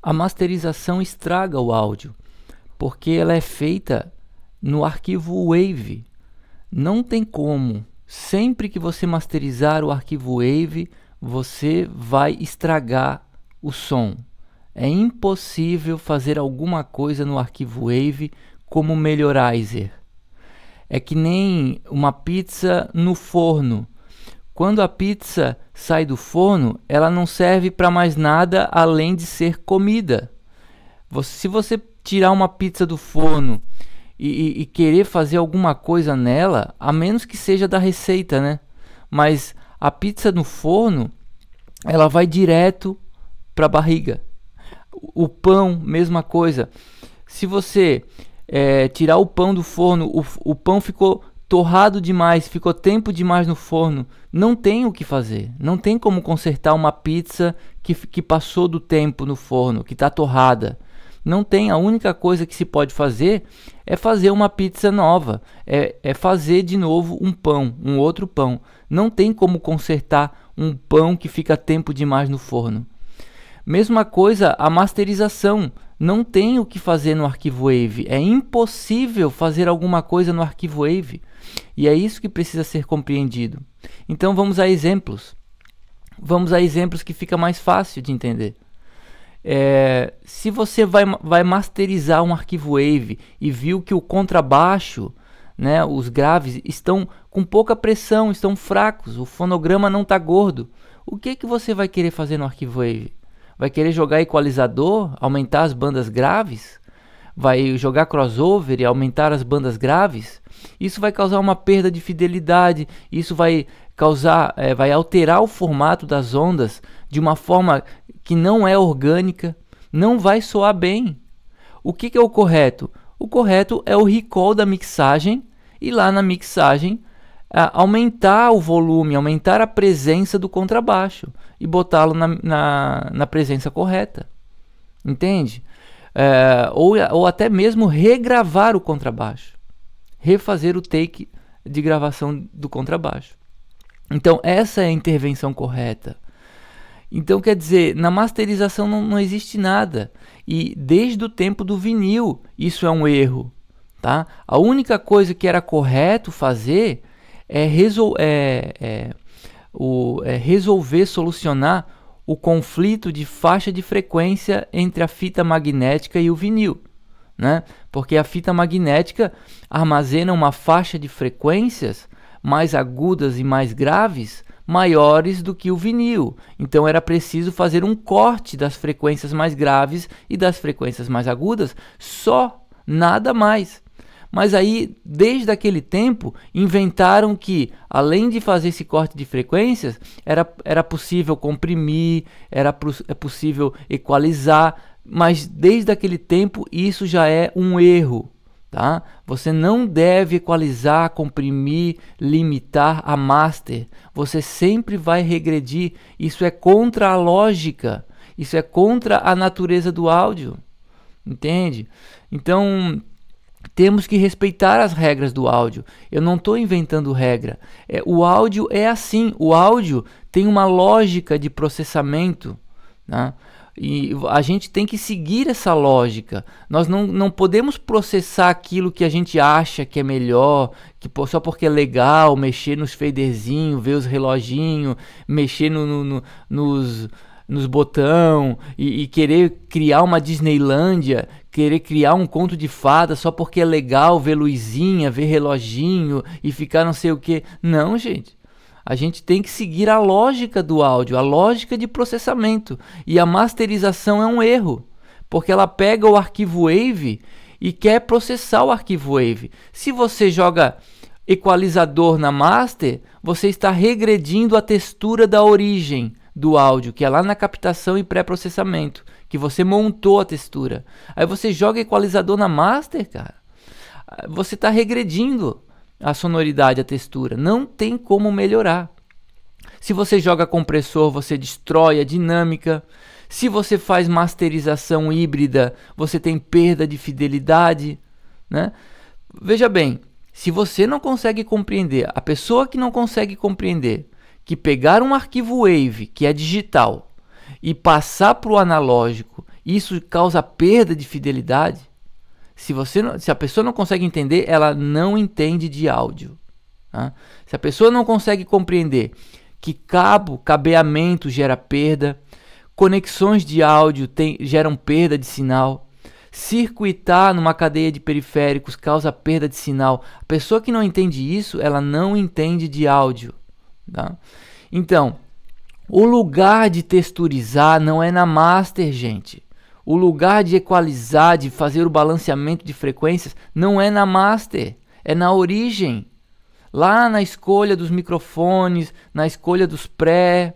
A masterização estraga o áudio, porque ela é feita no arquivo Wave. Não tem como. Sempre que você masterizar o arquivo Wave, você vai estragar o som. É impossível fazer alguma coisa no arquivo Wave como Melhorizer. É que nem uma pizza no forno. Quando a pizza sai do forno, ela não serve para mais nada além de ser comida. Você, se você tirar uma pizza do forno e, e, querer fazer alguma coisa nela, a menos que seja da receita, né? Mas a pizza no forno, ela vai direto para a barriga. O pão, mesma coisa. Se você é, tirar o pão do forno, o, o pão ficou torrado demais, ficou tempo demais no forno, não tem o que fazer. Não tem como consertar uma pizza que, que passou do tempo no forno, que está torrada. Não tem, a única coisa que se pode fazer é fazer uma pizza nova, é, é fazer de novo um pão, um outro pão. Não tem como consertar um pão que fica tempo demais no forno. Mesma coisa a masterização. Não tem o que fazer no arquivo Wave. É impossível fazer alguma coisa no arquivo Wave. E é isso que precisa ser compreendido. Então vamos a exemplos. Vamos a exemplos que fica mais fácil de entender. É, se você vai, vai masterizar um arquivo Wave e viu que o contrabaixo, né, os graves, estão com pouca pressão, estão fracos, o fonograma não está gordo, o que, que você vai querer fazer no arquivo Wave? Vai querer jogar equalizador, aumentar as bandas graves? vai jogar crossover e aumentar as bandas graves, isso vai causar uma perda de fidelidade, isso vai causar, é, vai alterar o formato das ondas de uma forma que não é orgânica, não vai soar bem. O que, que é o correto? O correto é o recall da mixagem e lá na mixagem aumentar o volume, aumentar a presença do contrabaixo e botá-lo na, na, na presença correta. Entende? é, ou, ou até mesmo regravar o contrabaixo, refazer o take de gravação do contrabaixo. Então, essa é a intervenção correta. Então, quer dizer, na masterização não, não existe nada. E desde o tempo do vinil, isso é um erro. Tá? A única coisa que era correto fazer é, resol é, é, o, é resolver, solucionar o conflito de faixa de frequência entre a fita magnética e o vinil, né? Porque a fita magnética armazena uma faixa de frequências mais agudas e mais graves maiores do que o vinil. Então era preciso fazer um corte das frequências mais graves e das frequências mais agudas, só nada mais. Mas aí, desde aquele tempo, inventaram que, além de fazer esse corte de frequências, era, era possível comprimir, era é possível equalizar, mas desde aquele tempo isso já é um erro. Tá? Você não deve equalizar, comprimir, limitar a master. Você sempre vai regredir. Isso é contra a lógica. Isso é contra a natureza do áudio. Entende? Então, temos que respeitar as regras do áudio. Eu não estou inventando regra. É, o áudio é assim. O áudio tem uma lógica de processamento. Né? E a gente tem que seguir essa lógica. Nós não, não podemos processar aquilo que a gente acha que é melhor, que só porque é legal mexer nos faderzinhos, ver os reloginhos, mexer no, no, no, nos, nos botão e, e querer criar uma Disneylândia, querer criar um conto de fada só porque é legal ver luzinha, ver reloginho e ficar não sei o que. Não, gente. A gente tem que seguir a lógica do áudio, a lógica de processamento. E a masterização é um erro, porque ela pega o arquivo Wave e quer processar o arquivo Wave. Se você joga equalizador na master, você está regredindo a textura da origem do áudio, que é lá na captação e pré-processamento, que você montou a textura. Aí você joga equalizador na master, cara. Você está regredindo a sonoridade, a textura. Não tem como melhorar. Se você joga compressor, você destrói a dinâmica. Se você faz masterização híbrida, você tem perda de fidelidade, né? Veja bem, se você não consegue compreender, a pessoa que não consegue compreender que pegar um arquivo Wave, que é digital, e passar para o analógico, isso causa perda de fidelidade, se, você não, se a pessoa não consegue entender, ela não entende de áudio. Tá? Se a pessoa não consegue compreender que cabo, cabeamento gera perda, conexões de áudio tem, geram perda de sinal, circuitar numa cadeia de periféricos causa perda de sinal. A pessoa que não entende isso, ela não entende de áudio. Tá? Então, o lugar de texturizar não é na master, gente. O lugar de equalizar, de fazer o balanceamento de frequências, não é na master, é na origem. Lá na escolha dos microfones, na escolha dos pré,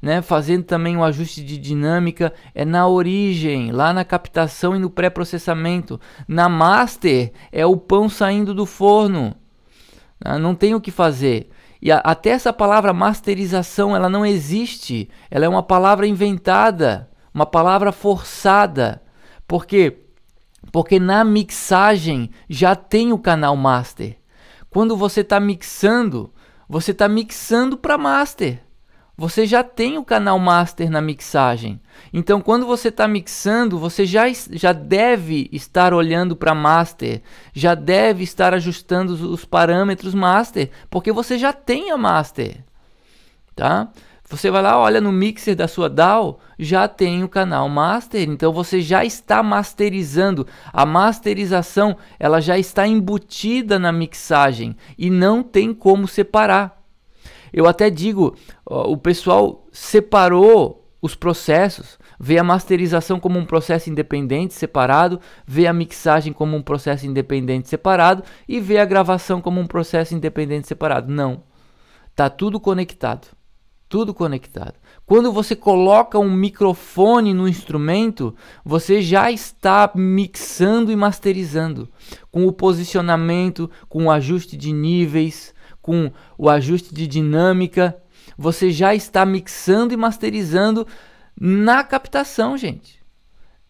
né, fazendo também o um ajuste de dinâmica, é na origem, lá na captação e no pré-processamento. Na master é o pão saindo do forno. Ah, não tem o que fazer. E a, até essa palavra masterização, ela não existe. Ela é uma palavra inventada, uma palavra forçada. Por quê? Porque na mixagem já tem o canal master. Quando você está mixando, você está mixando para master você já tem o canal master na mixagem. Então, quando você está mixando, você já, já deve estar olhando para master, já deve estar ajustando os parâmetros master, porque você já tem a master, tá? Você vai lá, olha no mixer da sua DAW, já tem o canal master, então você já está masterizando. A masterização, ela já está embutida na mixagem e não tem como separar. Eu até digo, o pessoal separou os processos, vê a masterização como um processo independente separado, vê a mixagem como um processo independente separado e vê a gravação como um processo independente separado. Não. Tá tudo conectado. Tudo conectado. Quando você coloca um microfone no instrumento, você já está mixando e masterizando com o posicionamento, com o ajuste de níveis, com o ajuste de dinâmica. Você já está mixando e masterizando na captação, gente.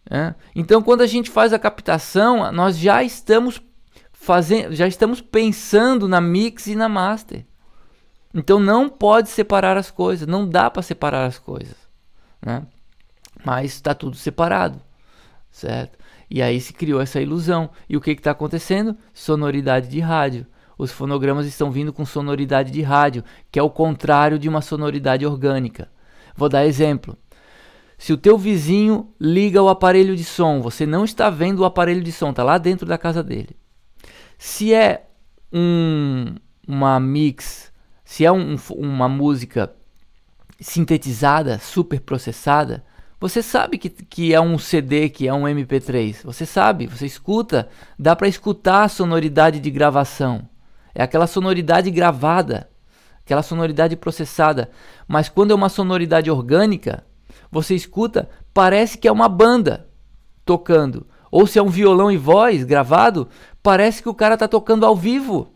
É. Então, quando a gente faz a captação, nós já estamos fazendo, já estamos pensando na mix e na master. Então, não pode separar as coisas, não dá para separar as coisas, né? Mas está tudo separado, certo? E aí se criou essa ilusão. E o que está acontecendo? Sonoridade de rádio os fonogramas estão vindo com sonoridade de rádio, que é o contrário de uma sonoridade orgânica. Vou dar exemplo. Se o teu vizinho liga o aparelho de som, você não está vendo o aparelho de som, está lá dentro da casa dele. Se é um, uma mix, se é um, uma música sintetizada, super processada, você sabe que, que é um CD, que é um MP3. Você sabe, você escuta, dá para escutar a sonoridade de gravação. É aquela sonoridade gravada, aquela sonoridade processada. Mas quando é uma sonoridade orgânica, você escuta, parece que é uma banda tocando. Ou se é um violão e voz gravado, parece que o cara está tocando ao vivo.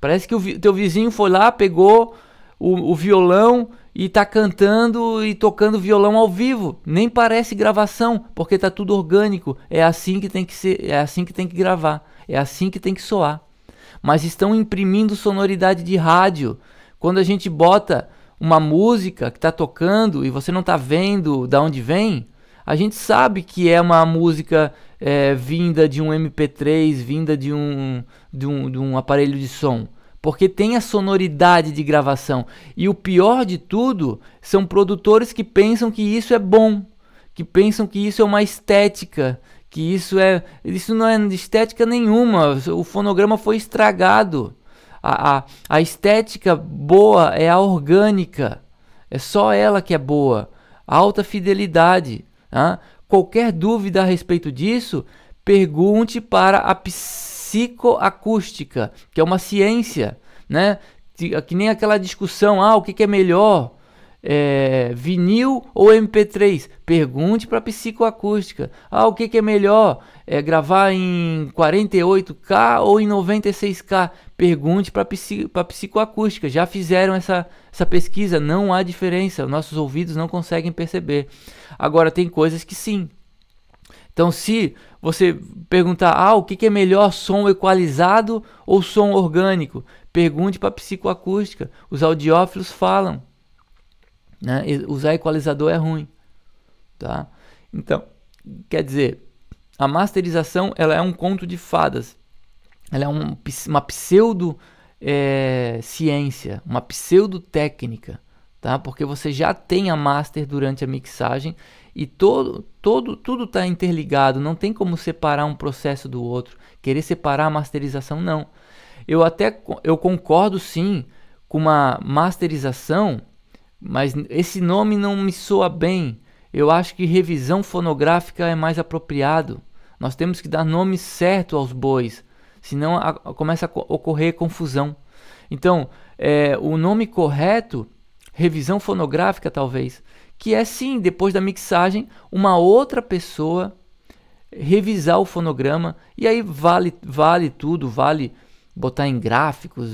Parece que o vi teu vizinho foi lá, pegou o, o violão e está cantando e tocando violão ao vivo. Nem parece gravação, porque está tudo orgânico. É assim que tem que ser, é assim que tem que gravar, é assim que tem que soar mas estão imprimindo sonoridade de rádio. Quando a gente bota uma música que está tocando e você não está vendo da onde vem, a gente sabe que é uma música é, vinda de um MP3, vinda de um, de um, de um aparelho de som. Porque tem a sonoridade de gravação. E o pior de tudo são produtores que pensam que isso é bom, que pensam que isso é uma estética, que isso é isso não é estética nenhuma, o fonograma foi estragado. A, a, a estética boa é a orgânica, é só ela que é boa, alta fidelidade. Né? Qualquer dúvida a respeito disso, pergunte para a psicoacústica, que é uma ciência, né? que nem aquela discussão, ah, o que, que é melhor, é, vinil ou MP3? Pergunte para psicoacústica. Ah, o que, que é melhor? É, gravar em 48K ou em 96K? Pergunte para psi, psicoacústica. Já fizeram essa, essa pesquisa? Não há diferença. Nossos ouvidos não conseguem perceber. Agora, tem coisas que sim. Então, se você perguntar, ah, o que, que é melhor, som equalizado ou som orgânico? Pergunte para psicoacústica. Os audiófilos falam. Né? Usar equalizador é ruim. Tá? Então, quer dizer, a masterização ela é um conto de fadas. Ela é um, uma pseudo é, ciência, uma pseudo técnica, tá? Porque você já tem a master durante a mixagem e todo, todo, tudo está interligado. Não tem como separar um processo do outro. Querer separar a masterização não. Eu até eu concordo sim com uma masterização mas esse nome não me soa bem. Eu acho que revisão fonográfica é mais apropriado. Nós temos que dar nome certo aos bois, senão a, a, começa a ocorrer confusão. Então, é, o nome correto, revisão fonográfica talvez, que é sim, depois da mixagem, uma outra pessoa revisar o fonograma e aí vale, vale tudo, vale botar em gráficos,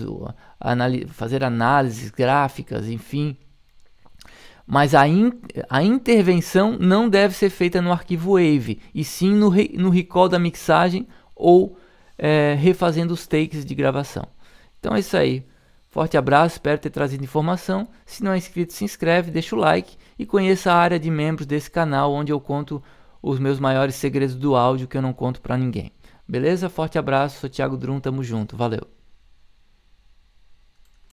anali fazer análises gráficas, enfim, mas a, in, a intervenção não deve ser feita no arquivo Wave, e sim no, re, no recall da mixagem ou é, refazendo os takes de gravação. Então é isso aí. Forte abraço, espero ter trazido informação. Se não é inscrito, se inscreve, deixa o like e conheça a área de membros desse canal, onde eu conto os meus maiores segredos do áudio que eu não conto para ninguém. Beleza? Forte abraço, sou Thiago Drum, tamo junto, valeu!